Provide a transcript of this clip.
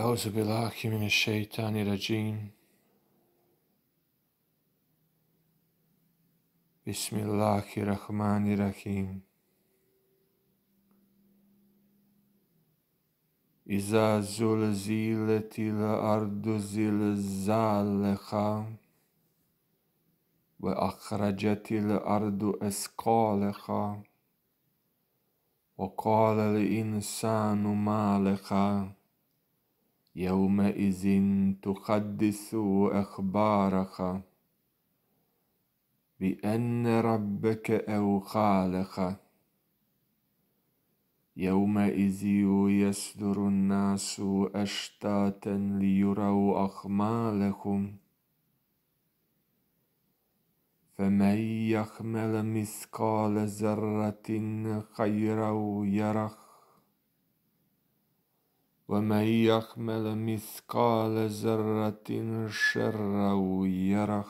أعوذ بالله من الشيطان الرجيم بسم الله الرحمن الرحيم إذا زلزلت الأرض زلزالها وأخرجت الأرض أثقالها وقال الإنسان ما لها يومئذ تقدس أخبارك بأن ربك أو لها يومئذ يصدر الناس أشتاتا ليروا أخمالهم فمن يخمل مثقال ذرة خيرا يره ومن يحمل مثقال ذرة شرا يره